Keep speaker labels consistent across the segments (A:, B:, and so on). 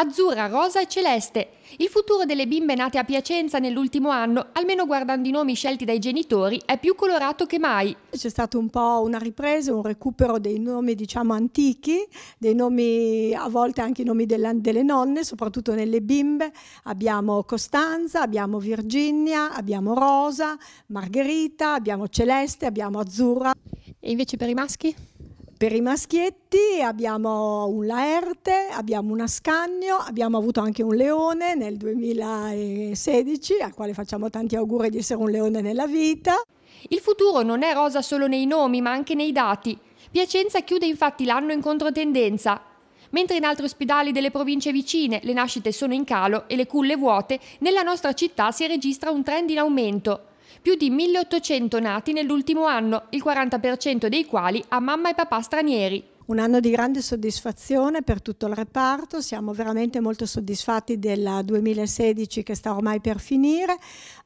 A: azzurra, rosa e celeste. Il futuro delle bimbe nate a Piacenza nell'ultimo anno, almeno guardando i nomi scelti dai genitori, è più colorato che mai. C'è stato un po' una
B: ripresa, un recupero dei nomi diciamo antichi, dei nomi a volte anche i nomi delle, delle nonne, soprattutto nelle bimbe. Abbiamo Costanza, abbiamo Virginia, abbiamo Rosa, Margherita, abbiamo Celeste, abbiamo Azzurra. E invece per i maschi? Per i maschietti abbiamo un laerte, abbiamo un ascagno, abbiamo avuto anche un leone nel 2016, al quale facciamo
A: tanti auguri di essere un leone nella vita. Il futuro non è rosa solo nei nomi, ma anche nei dati. Piacenza chiude infatti l'anno in controtendenza. Mentre in altri ospedali delle province vicine le nascite sono in calo e le culle vuote, nella nostra città si registra un trend in aumento più di 1800 nati nell'ultimo anno, il 40% dei quali ha mamma e papà stranieri. Un anno di grande soddisfazione per tutto il reparto,
B: siamo veramente molto soddisfatti del 2016 che sta ormai per finire,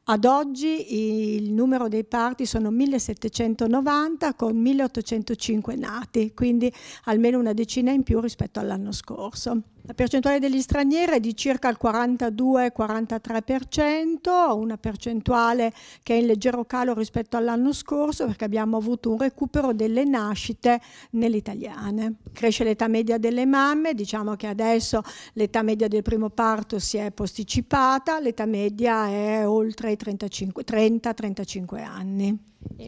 B: ad oggi il numero dei parti sono 1790 con 1805 nati, quindi almeno una decina in più rispetto all'anno scorso. La percentuale degli stranieri è di circa il 42-43%, una percentuale che è in leggero calo rispetto all'anno scorso perché abbiamo avuto un recupero delle nascite nelle italiane. Cresce l'età media delle mamme, diciamo che adesso l'età media del primo parto si è posticipata, l'età media è oltre ai 30-35 anni.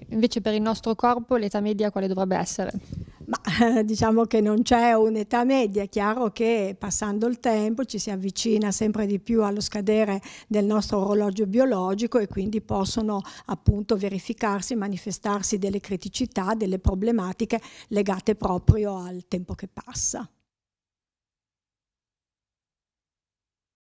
B: Invece per il nostro corpo l'età media quale dovrebbe essere? Ma eh, diciamo che non c'è un'età media, è chiaro che passando il tempo ci si avvicina sempre di più allo scadere del nostro orologio biologico e quindi possono appunto verificarsi, manifestarsi delle criticità, delle problematiche legate proprio al tempo che passa.